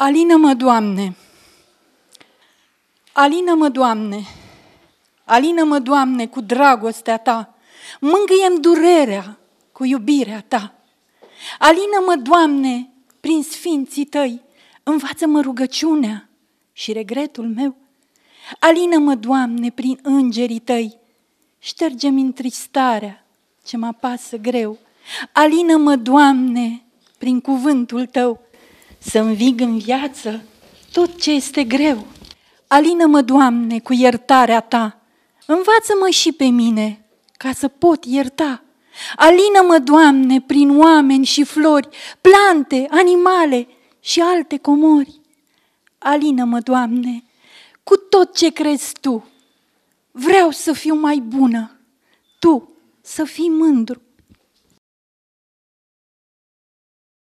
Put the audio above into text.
Alină-mă, Doamne! Alină-mă, Doamne! Alină-mă, Doamne, cu dragostea Ta! Mângâiem durerea cu iubirea Ta! Alină-mă, Doamne, prin sfinții Tăi! Învață-mă rugăciunea și regretul meu! Alină-mă, Doamne, prin îngerii Tăi! Șterge-mi întristarea ce mă apasă greu! Alină-mă, Doamne, prin cuvântul Tău! să învig în viață tot ce este greu. Alină-mă, Doamne, cu iertarea Ta. Învață-mă și pe mine ca să pot ierta. Alină-mă, Doamne, prin oameni și flori, plante, animale și alte comori. Alină-mă, Doamne, cu tot ce crezi Tu. Vreau să fiu mai bună, Tu să fii mândru.